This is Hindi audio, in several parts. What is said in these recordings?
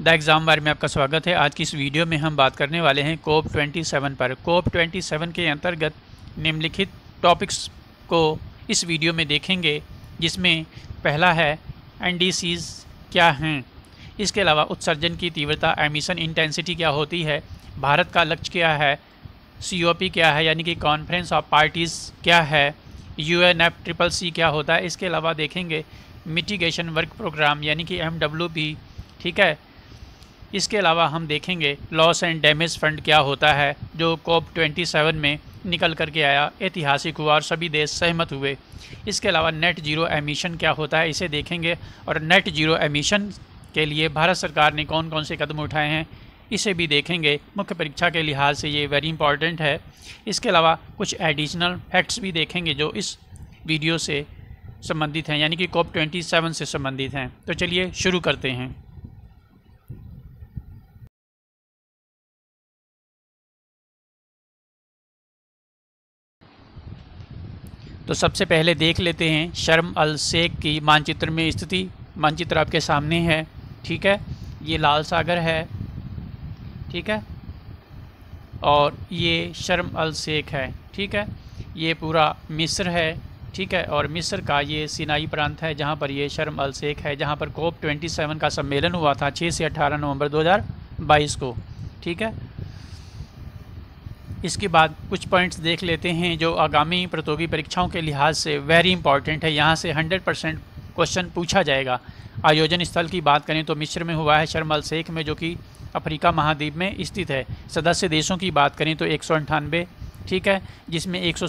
द एग्ज़ाम बारे में आपका स्वागत है आज की इस वीडियो में हम बात करने वाले हैं कोप 27 पर कोप 27 के अंतर्गत निम्नलिखित टॉपिक्स को इस वीडियो में देखेंगे जिसमें पहला है एन क्या हैं इसके अलावा उत्सर्जन की तीव्रता एमिशन इंटेंसिटी क्या होती है भारत का लक्ष्य क्या है सी क्या है यानी कि कॉन्फ्रेंस ऑफ पार्टीज़ क्या है U N F triple C क्या होता है इसके अलावा देखेंगे मिटिगेशन वर्क प्रोग्राम यानी कि एम ठीक है इसके अलावा हम देखेंगे लॉस एंड डैमेज फंड क्या होता है जो कोप 27 में निकल करके आया ऐतिहासिक हुआ और सभी देश सहमत हुए इसके अलावा नेट जीरो एमिशन क्या होता है इसे देखेंगे और नेट जीरो एमिशन के लिए भारत सरकार ने कौन कौन से कदम उठाए हैं इसे भी देखेंगे मुख्य परीक्षा के लिहाज से ये वेरी इंपॉर्टेंट है इसके अलावा कुछ एडिशनल फैक्ट्स भी देखेंगे जो इस वीडियो से संबंधित हैं यानी कि कोप 27 से संबंधित हैं तो चलिए शुरू करते हैं तो सबसे पहले देख लेते हैं शर्म अल शेख की मानचित्र में स्थिति मानचित्र आपके सामने है ठीक है ये लाल सागर है ठीक है और ये शर्म अल शेख है ठीक है ये पूरा मिस्र है ठीक है और मिस्र का ये सिनाई प्रांत है जहाँ पर ये शर्म अल शेख है जहाँ पर कोप 27 का सम्मेलन हुआ था 6 से 18 नवंबर 2022 को ठीक है इसके बाद कुछ पॉइंट्स देख लेते हैं जो आगामी प्रतियोगी परीक्षाओं के लिहाज से वेरी इंपॉर्टेंट है यहाँ से 100 परसेंट क्वेश्चन पूछा जाएगा आयोजन स्थल की बात करें तो मिस्र में हुआ है शर्मल शेख में जो कि अफ्रीका महाद्वीप में स्थित है सदस्य देशों की बात करें तो एक ठीक है जिसमें एक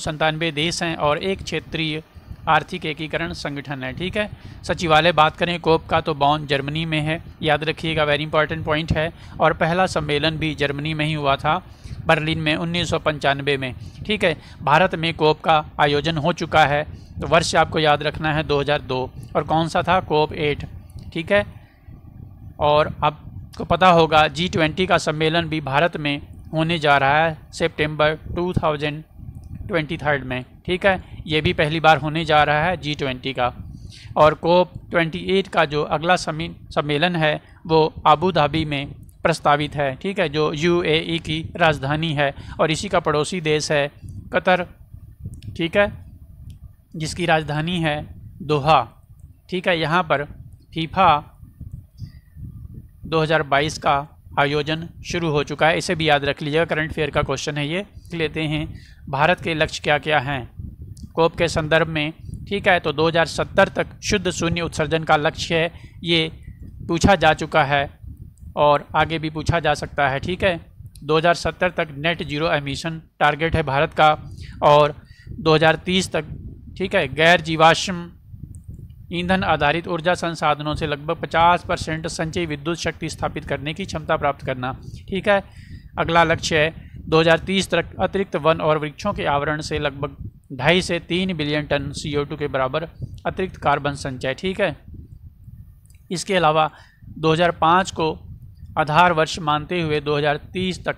देश हैं और एक क्षेत्रीय आर्थिक एकीकरण संगठन है ठीक है सचिवालय बात करें कोप का तो बॉन जर्मनी में है याद रखिएगा वेरी इंपॉर्टेंट पॉइंट है और पहला सम्मेलन भी जर्मनी में ही हुआ था बर्लिन में उन्नीस में ठीक है भारत में कोप का आयोजन हो चुका है तो वर्ष आपको याद रखना है 2002 और कौन सा था कोप एट ठीक है और आपको पता होगा जी ट्वेंटी का सम्मेलन भी भारत में होने जा रहा है सितंबर 2023 में ठीक है ये भी पहली बार होने जा रहा है जी ट्वेंटी का और कोप ट्वेंटी एट का जो अगला सम्मेलन है वो आबू धाबी में प्रस्तावित है ठीक है जो यूएई e की राजधानी है और इसी का पड़ोसी देश है कतर ठीक है जिसकी राजधानी है दोहा ठीक है यहाँ पर फीफा 2022 का आयोजन शुरू हो चुका है इसे भी याद रख लीजिएगा करंट फेयर का क्वेश्चन है ये लेते हैं भारत के लक्ष्य क्या क्या हैं स्कोप के संदर्भ में ठीक है तो 2070 तक शुद्ध शून्य उत्सर्जन का लक्ष्य है ये पूछा जा चुका है और आगे भी पूछा जा सकता है ठीक है 2070 तक नेट जीरो एमिशन टारगेट है भारत का और 2030 तक ठीक है गैर जीवाश्म ईंधन आधारित ऊर्जा संसाधनों से लगभग 50 परसेंट संचय विद्युत शक्ति स्थापित करने की क्षमता प्राप्त करना ठीक है अगला लक्ष्य है 2030 तक अतिरिक्त वन और वृक्षों के आवरण से लगभग ढाई से तीन बिलियन टन टू के बराबर अतिरिक्त कार्बन संचय ठीक है इसके अलावा 2005 को आधार वर्ष मानते हुए 2030 तक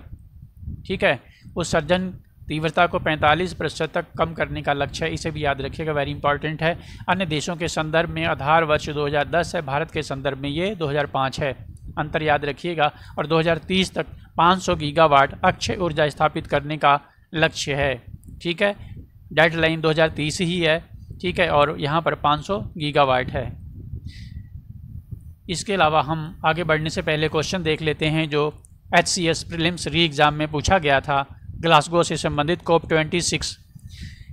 ठीक है उत्सर्जन तीव्रता को 45 प्रतिशत तक कम करने का लक्ष्य है इसे भी याद रखिएगा वेरी इंपॉर्टेंट है अन्य देशों के संदर्भ में आधार वर्ष 2010 है भारत के संदर्भ में ये 2005 है अंतर याद रखिएगा और 2030 तक 500 गीगावाट अक्षय ऊर्जा स्थापित करने का लक्ष्य है ठीक है डेडलाइन 2030 ही है ठीक है और यहाँ पर 500 गीगावाट है इसके अलावा हम आगे बढ़ने से पहले क्वेश्चन देख लेते हैं जो H C S prelims re exam में पूछा गया था ग्लासगो से संबंधित कोप 26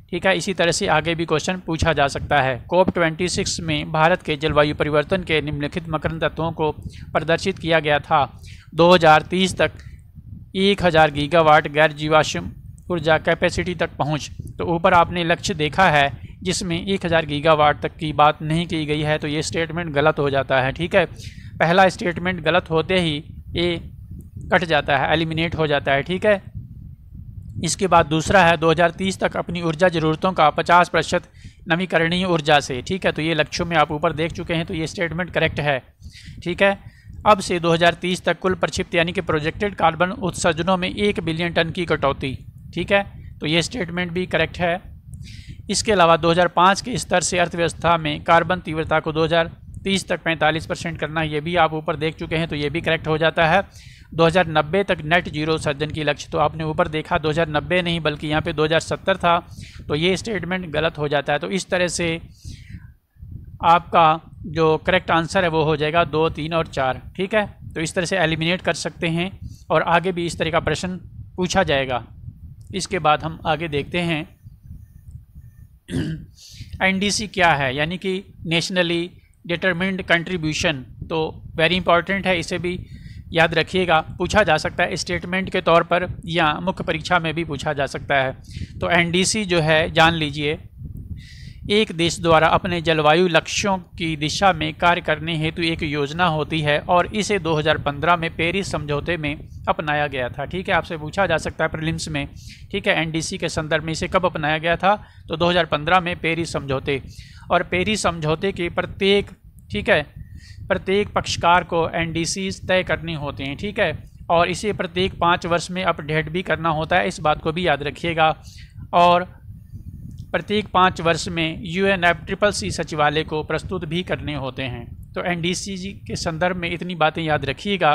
ठीक है इसी तरह से आगे भी क्वेश्चन पूछा जा सकता है कोप 26 में भारत के जलवायु परिवर्तन के निम्नलिखित मकरण तत्वों को प्रदर्शित किया गया था 2030 तक 1000 गीगावाट गैर जीवाश्म ऊर्जा कैपेसिटी तक पहुँच तो ऊपर आपने लक्ष्य देखा है जिसमें एक हज़ार गीगावाट तक की बात नहीं की गई है तो ये स्टेटमेंट गलत हो जाता है ठीक है पहला स्टेटमेंट गलत होते ही ये कट जाता है एलिमिनेट हो जाता है ठीक है इसके बाद दूसरा है 2030 तक अपनी ऊर्जा ज़रूरतों का 50 प्रतिशत नवीकरणीय ऊर्जा से ठीक है तो ये लक्ष्यों में आप ऊपर देख चुके हैं तो ये स्टेटमेंट करेक्ट है ठीक है अब से 2030 तक कुल प्रक्षिप्त यानी कि प्रोजेक्टेड कार्बन उत्सर्जनों में एक बिलियन टन की कटौती ठीक है तो ये स्टेटमेंट भी करेक्ट है इसके अलावा 2005 के स्तर से अर्थव्यवस्था में कार्बन तीव्रता को 2030 तक 45 परसेंट करना ये भी आप ऊपर देख चुके हैं तो ये भी करेक्ट हो जाता है 2090 तक नेट जीरो सर्जन की लक्ष्य तो आपने ऊपर देखा 2090 नहीं बल्कि यहाँ पे 2070 था तो ये स्टेटमेंट गलत हो जाता है तो इस तरह से आपका जो करेक्ट आंसर है वो हो जाएगा दो तीन और चार ठीक है तो इस तरह से एलिमिनेट कर सकते हैं और आगे भी इस तरह का प्रश्न पूछा जाएगा इसके बाद हम आगे देखते हैं एनडीसी क्या है यानी कि नेशनली डिटर्मिंड कंट्रीब्यूशन तो वेरी इंपॉर्टेंट है इसे भी याद रखिएगा पूछा जा सकता है स्टेटमेंट के तौर पर या मुख्य परीक्षा में भी पूछा जा सकता है तो एनडीसी जो है जान लीजिए एक देश द्वारा अपने जलवायु लक्ष्यों की दिशा में कार्य करने हेतु एक योजना होती है और इसे 2015 में पेरिस समझौते में अपनाया गया था ठीक है आपसे पूछा जा सकता है प्रिलिम्स में ठीक है एनडीसी के संदर्भ में इसे कब अपनाया गया था तो 2015 में पेरिस समझौते और पेरिस समझौते के प्रत्येक ठीक है प्रत्येक पक्षकार को एन तय करनी होती हैं ठीक है और इसे प्रत्येक पाँच वर्ष में अपडेट भी करना होता है इस बात को भी याद रखिएगा और प्रत्येक पाँच वर्ष में U N F triple C सचिवालय को प्रस्तुत भी करने होते हैं तो एन डी सी जी के संदर्भ में इतनी बातें याद रखिएगा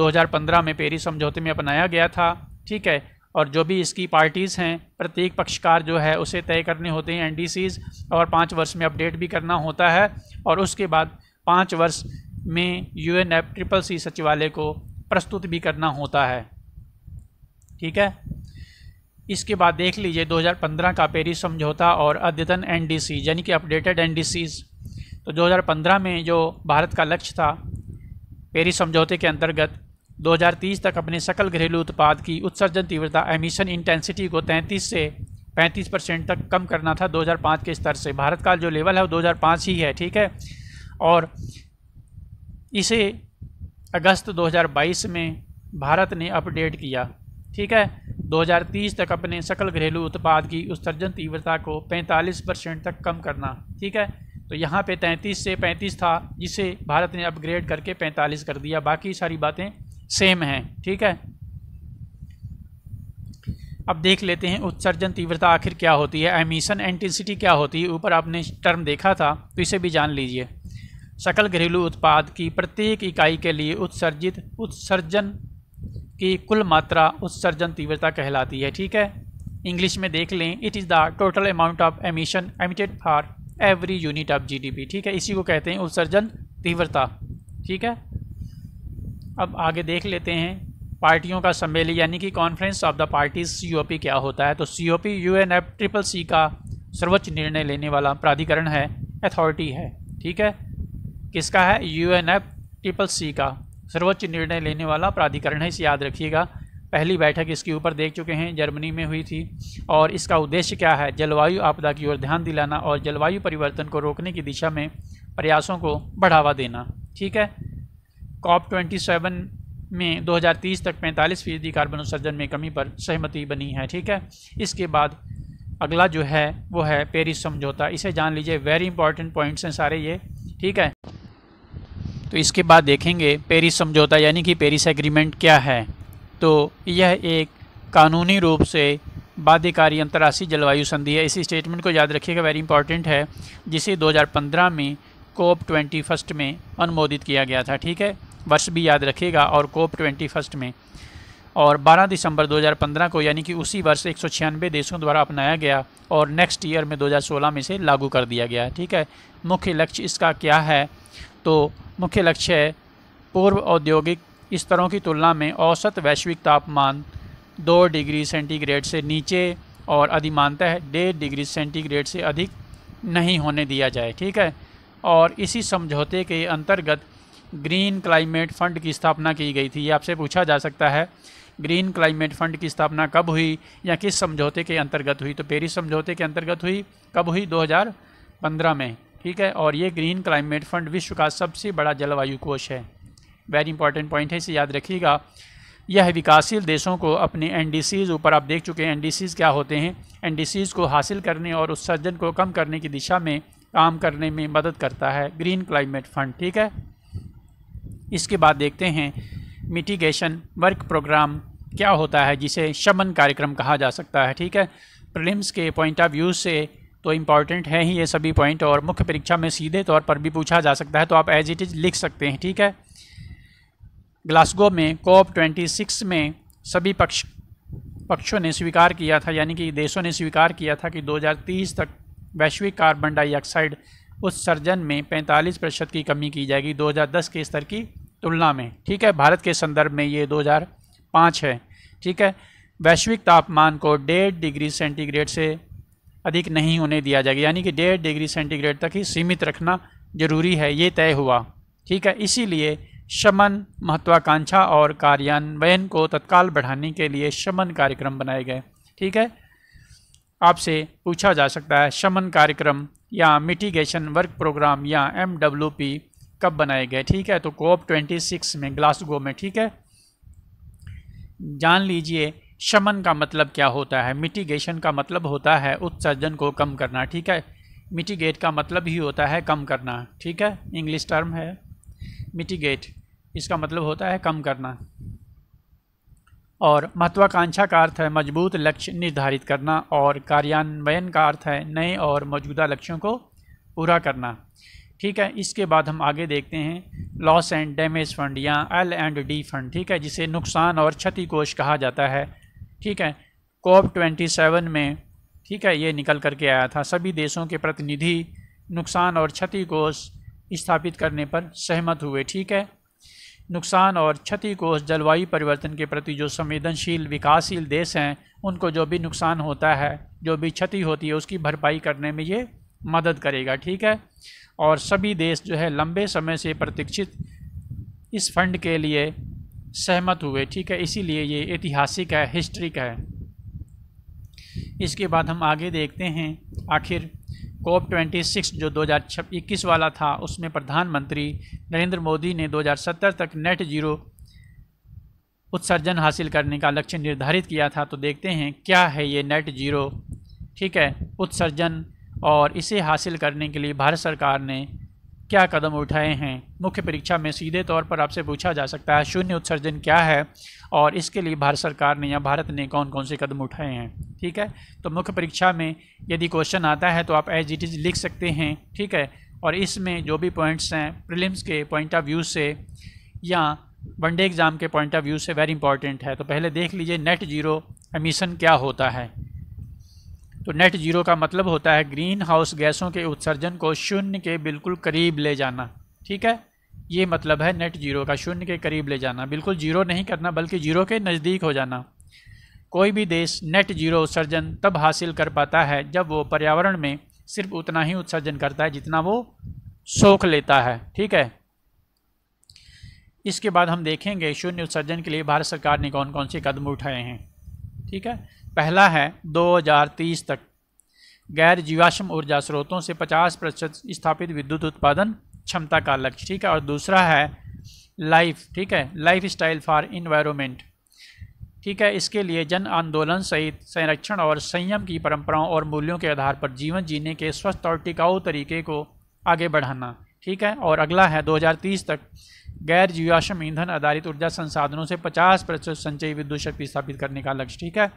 2015 में पेरिस समझौते में अपनाया गया था ठीक है और जो भी इसकी पार्टीज़ हैं प्रत्येक पक्षकार जो है उसे तय करने होते हैं एन और पाँच वर्ष में अपडेट भी करना होता है और उसके बाद पाँच वर्ष में U N F triple C सचिवालय को प्रस्तुत भी करना होता है ठीक है इसके बाद देख लीजिए 2015 का पेरिस समझौता और अद्यतन एनडीसी यानी कि अपडेटेड एनडीसीज तो 2015 में जो भारत का लक्ष्य था पेरिस समझौते के अंतर्गत 2030 तक अपने सकल घरेलू उत्पाद की उत्सर्जन तीव्रता एमिशन इंटेंसिटी को 33 से 35 परसेंट तक कम करना था 2005 के स्तर से भारत का जो लेवल है वो 2005 ही है ठीक है और इसे अगस्त 2022 में भारत ने अपडेट किया ठीक है 2030 तक अपने सकल घरेलू उत्पाद की उत्सर्जन तीव्रता को 45 परसेंट तक कम करना ठीक है तो यहाँ पे 33 से 35 था जिसे भारत ने अपग्रेड करके 45 कर दिया बाकी सारी बातें सेम हैं ठीक है अब देख लेते हैं उत्सर्जन तीव्रता आखिर क्या होती है एमिशन एंटेंसिटी क्या होती है ऊपर आपने टर्म देखा था तो इसे भी जान लीजिए सकल घरेलू उत्पाद की प्रत्येक इकाई के लिए उत्सर्जित उत्सर्जन की कुल मात्रा उत्सर्जन तीव्रता कहलाती है ठीक है इंग्लिश में देख लें it is the total amount of emission emitted for every unit of GDP ठीक है इसी को कहते हैं उत्सर्जन तीव्रता ठीक है अब आगे देख लेते हैं पार्टियों का सम्मेलन यानी कि conference of the parties COP क्या होता है तो सीओपी यूएनएफ ट्रिपल सी का सर्वोच्च निर्णय लेने वाला प्राधिकरण है अथॉरिटी है ठीक है किसका है यूएनएफ ट्रिपल सी का सर्वोच्च निर्णय लेने वाला प्राधिकरण है इसे याद रखिएगा पहली बैठक इसके ऊपर देख चुके हैं जर्मनी में हुई थी और इसका उद्देश्य क्या है जलवायु आपदा की ओर ध्यान दिलाना और जलवायु परिवर्तन को रोकने की दिशा में प्रयासों को बढ़ावा देना ठीक है कॉप ट्वेंटी सेवन में 2030 तक 45 फीसदी कार्बन उत्सर्जन में कमी पर सहमति बनी है ठीक है इसके बाद अगला जो है वो है पेरिस समझौता इसे जान लीजिए वेरी इंपॉर्टेंट पॉइंट्स हैं सारे ये ठीक है तो इसके बाद देखेंगे पेरिस समझौता यानी कि पेरिस एग्रीमेंट क्या है तो यह एक कानूनी रूप से बाध्यकारी अंतर्राष्ट्रीय जलवायु संधि है इसी स्टेटमेंट को याद रखिएगा वेरी इंपॉर्टेंट है जिसे 2015 में कोप ट्वेंटी फर्स्ट में अनुमोदित किया गया था ठीक है वर्ष भी याद रखिएगा और कोप ट्वेंटी फर्स्ट में और 12 दिसंबर 2015 को यानी कि उसी वर्ष एक देशों द्वारा अपनाया गया और नेक्स्ट ईयर में 2016 में से लागू कर दिया गया ठीक है मुख्य लक्ष्य इसका क्या है तो मुख्य लक्ष्य है पूर्व औद्योगिक स्तरों की तुलना में औसत वैश्विक तापमान दो डिग्री सेंटीग्रेड से नीचे और अधिमानतः डेढ़ डिग्री सेंटीग्रेड से अधिक नहीं होने दिया जाए ठीक है और इसी समझौते के अंतर्गत ग्रीन क्लाइमेट फंड की स्थापना की गई थी ये आपसे पूछा जा सकता है ग्रीन क्लाइमेट फंड की स्थापना कब हुई या किस समझौते के अंतर्गत हुई तो पेरिस समझौते के अंतर्गत हुई कब हुई 2015 में ठीक है और ये ग्रीन क्लाइमेट फंड विश्व का सबसे बड़ा जलवायु कोष है वेरी इंपॉर्टेंट पॉइंट है इसे याद रखिएगा यह विकासशील देशों को अपने एन ऊपर आप देख चुके हैं एन क्या होते हैं एन को हासिल करने और उत्सर्जन को कम करने की दिशा में काम करने में मदद करता है ग्रीन क्लाइमेट फंड ठीक है इसके बाद देखते हैं मिटिगेशन वर्क प्रोग्राम क्या होता है जिसे शमन कार्यक्रम कहा जा सकता है ठीक है प्रिलिम्स के पॉइंट ऑफ व्यू से तो इम्पॉर्टेंट है ही ये सभी पॉइंट और मुख्य परीक्षा में सीधे तौर पर भी पूछा जा सकता है तो आप एज इट इज़ लिख सकते हैं ठीक है ग्लासगो में कोप 26 में सभी पक्ष पक्षों ने स्वीकार किया था यानी कि देशों ने स्वीकार किया था कि 2030 तक वैश्विक कार्बन डाइऑक्साइड उत्सर्जन में 45 प्रतिशत की कमी की जाएगी 2010 के स्तर की तुलना में ठीक है भारत के संदर्भ में ये 2005 है ठीक है वैश्विक तापमान को डेढ़ डिग्री सेंटीग्रेड से अधिक नहीं होने दिया जाएगा यानी कि डेढ़ डिग्री सेंटीग्रेड तक ही सीमित रखना जरूरी है ये तय हुआ ठीक है इसीलिए शमन महत्वाकांक्षा और कार्यान्वयन को तत्काल बढ़ाने के लिए शमन कार्यक्रम बनाए गए ठीक है आपसे पूछा जा सकता है शमन कार्यक्रम या मिटिगेशन वर्क प्रोग्राम या एम कब बनाए गए ठीक है तो कोप 26 में ग्लासगो में ठीक है जान लीजिए शमन का मतलब क्या होता है मिटिगेशन का मतलब होता है उत्सर्जन को कम करना ठीक है मिटिगेट का मतलब ही होता है कम करना ठीक है इंग्लिश टर्म है मिटिगेट इसका मतलब होता है कम करना और महत्वाकांक्षा का अर्थ है मजबूत लक्ष्य निर्धारित करना और कार्यान्वयन का अर्थ है नए और मौजूदा लक्ष्यों को पूरा करना ठीक है इसके बाद हम आगे देखते हैं लॉस एंड डैमेज फंड या एल एंड डी फंड ठीक है जिसे नुकसान और क्षति कोष कहा जाता है ठीक है कोप ट्वेंटी सेवन में ठीक है ये निकल करके आया था सभी देशों के प्रतिनिधि नुकसान और क्षति कोष स्थापित करने पर सहमत हुए ठीक है नुकसान और क्षति कोष जलवायु परिवर्तन के प्रति जो संवेदनशील विकासशील देश हैं उनको जो भी नुकसान होता है जो भी क्षति होती है उसकी भरपाई करने में ये मदद करेगा ठीक है और सभी देश जो है लंबे समय से प्रतीक्षित इस फंड के लिए सहमत हुए ठीक है इसीलिए ये ऐतिहासिक है हिस्ट्री का है इसके बाद हम आगे देखते हैं आखिर कोप 26 जो दो हज़ार इक्कीस वाला था उसमें प्रधानमंत्री नरेंद्र मोदी ने 2070 तक नेट जीरो उत्सर्जन हासिल करने का लक्ष्य निर्धारित किया था तो देखते हैं क्या है ये नेट जीरो ठीक है उत्सर्जन और इसे हासिल करने के लिए भारत सरकार ने क्या कदम उठाए हैं मुख्य परीक्षा में सीधे तौर पर आपसे पूछा जा सकता है शून्य उत्सर्जन क्या है और इसके लिए भारत सरकार ने या भारत ने कौन कौन से कदम उठाए हैं ठीक है तो मुख्य परीक्षा में यदि क्वेश्चन आता है तो आप एज इट इज़ लिख सकते हैं ठीक है और इसमें जो भी पॉइंट्स हैं प्रिलिम्स के पॉइंट ऑफ व्यू से या वनडे एग्ज़ाम के पॉइंट ऑफ व्यू से वेरी इंपॉर्टेंट है तो पहले देख लीजिए नेट जीरो एमिशन क्या होता है तो नेट जीरो का मतलब होता है ग्रीन हाउस गैसों के उत्सर्जन को शून्य के बिल्कुल करीब ले जाना ठीक है ये मतलब है नेट जीरो का शून्य के करीब ले जाना बिल्कुल जीरो नहीं करना बल्कि जीरो के नज़दीक हो जाना कोई भी देश नेट जीरो उत्सर्जन तब हासिल कर पाता है जब वो पर्यावरण में सिर्फ उतना ही उत्सर्जन करता है जितना वो सोख लेता है ठीक है इसके बाद हम देखेंगे शून्य उत्सर्जन के लिए भारत सरकार ने कौन कौन से कदम उठाए हैं ठीक है पहला है 2030 तक गैर जीवाश्म ऊर्जा स्रोतों से 50 प्रतिशत स्थापित विद्युत उत्पादन क्षमता का लक्ष्य ठीक है और दूसरा है लाइफ ठीक है लाइफ स्टाइल फॉर इन्वायरमेंट ठीक है इसके लिए जन आंदोलन सहित संरक्षण और संयम की परंपराओं और मूल्यों के आधार पर जीवन जीने के स्वस्थ और टिकाऊ तरीके को आगे बढ़ाना ठीक है और अगला है 2030 तक गैर जीवाश्म ईंधन आधारित ऊर्जा संसाधनों से 50 प्रतिशत संचयी विद्युत शक्ति स्थापित करने का लक्ष्य ठीक है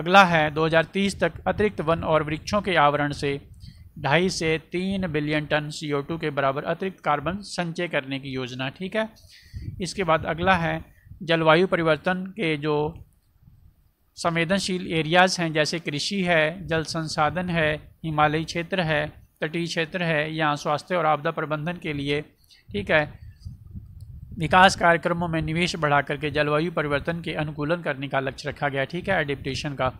अगला है 2030 तक अतिरिक्त वन और वृक्षों के आवरण से ढाई से तीन बिलियन टन सी के बराबर अतिरिक्त कार्बन संचय करने की योजना ठीक है इसके बाद अगला है जलवायु परिवर्तन के जो संवेदनशील एरियाज़ हैं जैसे कृषि है जल संसाधन है हिमालयी क्षेत्र है तटीय क्षेत्र है यहाँ स्वास्थ्य और आपदा प्रबंधन के लिए ठीक है विकास कार्यक्रमों में निवेश बढ़ा करके जलवायु परिवर्तन के अनुकूलन करने का लक्ष्य रखा गया ठीक है एडिप्टेशन का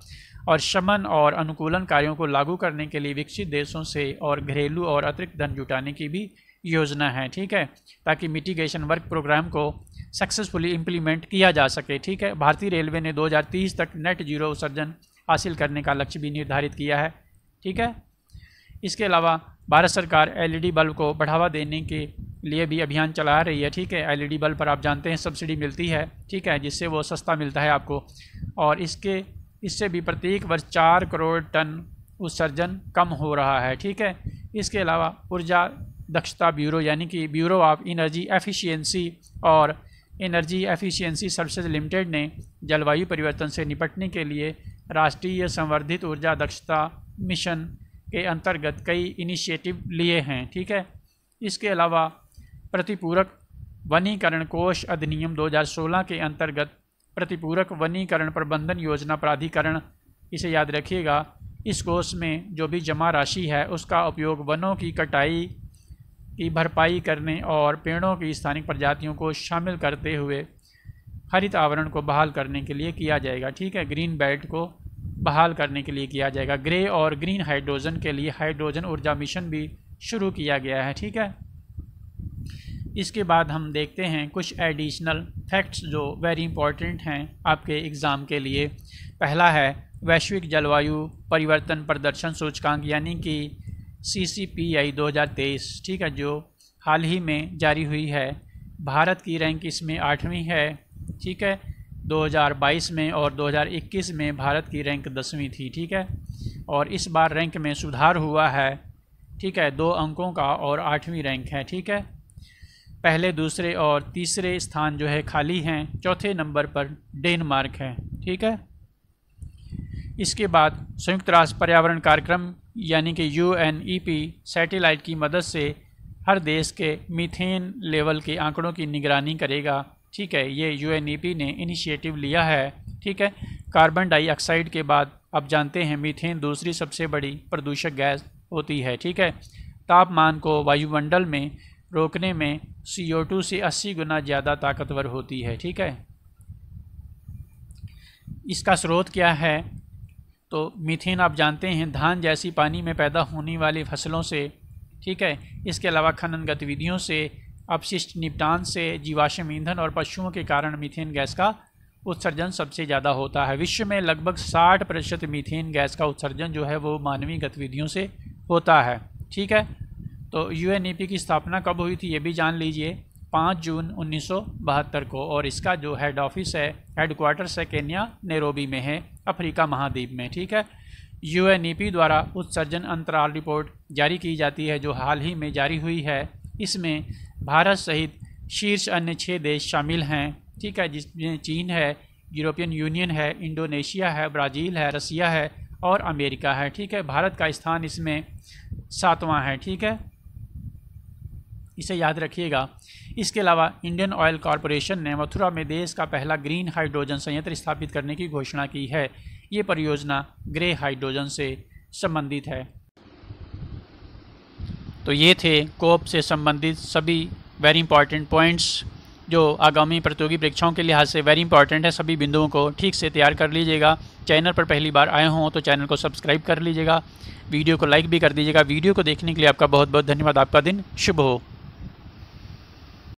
और शमन और अनुकूलन कार्यों को लागू करने के लिए विकसित देशों से और घरेलू और अतिरिक्त धन जुटाने की भी योजना है ठीक है ताकि मिटिगेशन वर्क प्रोग्राम को सक्सेसफुली इम्प्लीमेंट किया जा सके ठीक है भारतीय रेलवे ने 2030 तक नेट जीरो उत्सर्जन हासिल करने का लक्ष्य भी निर्धारित किया है ठीक है इसके अलावा भारत सरकार एलईडी बल्ब को बढ़ावा देने के लिए भी अभियान चला रही है ठीक है एलईडी बल्ब पर आप जानते हैं सब्सिडी मिलती है ठीक है जिससे वो सस्ता मिलता है आपको और इसके इससे भी प्रत्येक वर्ष चार करोड़ टन उत्सर्जन कम हो रहा है ठीक है इसके अलावा ऊर्जा दक्षता ब्यूरो यानी कि ब्यूरो ऑफ एनर्जी एफिशियंसी और एनर्जी एफिशिएंसी सर्विसेज लिमिटेड ने जलवायु परिवर्तन से निपटने के लिए राष्ट्रीय संवर्धित ऊर्जा दक्षता मिशन के अंतर्गत कई इनिशिएटिव लिए हैं ठीक है इसके अलावा प्रतिपूरक वनीकरण कोष अधिनियम 2016 के अंतर्गत प्रतिपूरक वनीकरण प्रबंधन योजना प्राधिकरण इसे याद रखिएगा इस कोष में जो भी जमा राशि है उसका उपयोग वनों की कटाई की भरपाई करने और पेड़ों की स्थानिक प्रजातियों को शामिल करते हुए हरित आवरण को बहाल करने के लिए किया जाएगा ठीक है ग्रीन बेल्ट को बहाल करने के लिए किया जाएगा ग्रे और ग्रीन हाइड्रोजन के लिए हाइड्रोजन ऊर्जा मिशन भी शुरू किया गया है ठीक है इसके बाद हम देखते हैं कुछ एडिशनल फैक्ट्स जो वेरी इंपॉर्टेंट हैं आपके एग्ज़ाम के लिए पहला है वैश्विक जलवायु परिवर्तन प्रदर्शन सूचकांक यानी कि सी सी पी आई दो हज़ार तेईस ठीक है जो हाल ही में जारी हुई है भारत की रैंक इसमें आठवीं है ठीक है 2022 में और 2021 में भारत की रैंक दसवीं थी ठीक है और इस बार रैंक में सुधार हुआ है ठीक है दो अंकों का और आठवीं रैंक है ठीक है पहले दूसरे और तीसरे स्थान जो है खाली हैं चौथे नंबर पर डेनमार्क है ठीक है इसके बाद संयुक्त राष्ट्र पर्यावरण कार्यक्रम यानी कि यू सैटेलाइट की मदद से हर देश के मीथेन लेवल के आंकड़ों की निगरानी करेगा ठीक है ये पी e ने इनिशिएटिव लिया है ठीक है कार्बन डाइऑक्साइड के बाद आप जानते हैं मीथेन दूसरी सबसे बड़ी प्रदूषक गैस होती है ठीक है तापमान को वायुमंडल में रोकने में टू से अस्सी गुना ज़्यादा ताकतवर होती है ठीक है इसका स्रोत क्या है तो मीथेन आप जानते हैं धान जैसी पानी में पैदा होने वाली फसलों से ठीक है इसके अलावा खनन गतिविधियों से अपशिष्ट निपटान से जीवाश्म ईंधन और पशुओं के कारण मीथेन गैस का उत्सर्जन सबसे ज़्यादा होता है विश्व में लगभग 60 प्रतिशत मीथेन गैस का उत्सर्जन जो है वो मानवीय गतिविधियों से होता है ठीक है तो यू की स्थापना कब हुई थी ये भी जान लीजिए 5 जून उन्नीस को और इसका जो हेड ऑफिस है हेड क्वार्टर्स है केन्या नेरोबी में है अफ्रीका महाद्वीप में ठीक है यू द्वारा उत्सर्जन अंतराल रिपोर्ट जारी की जाती है जो हाल ही में जारी हुई है इसमें भारत सहित शीर्ष अन्य छः देश शामिल हैं ठीक है जिसमें चीन है यूरोपियन यूनियन है इंडोनेशिया है ब्राज़ील है रसिया है और अमेरिका है ठीक है भारत का स्थान इसमें सातवां है ठीक है इसे याद रखिएगा इसके अलावा इंडियन ऑयल कॉरपोरेशन ने मथुरा में देश का पहला ग्रीन हाइड्रोजन संयंत्र स्थापित करने की घोषणा की है ये परियोजना ग्रे हाइड्रोजन से संबंधित है तो ये थे कोप से संबंधित सभी वेरी इंपॉर्टेंट पॉइंट्स जो आगामी प्रतियोगी परीक्षाओं के लिहाज से वेरी इंपॉर्टेंट है सभी बिंदुओं को ठीक से तैयार कर लीजिएगा चैनल पर पहली बार आए हों तो चैनल को सब्सक्राइब कर लीजिएगा वीडियो को लाइक भी कर दीजिएगा वीडियो को देखने के लिए आपका बहुत बहुत धन्यवाद आपका दिन शुभ हो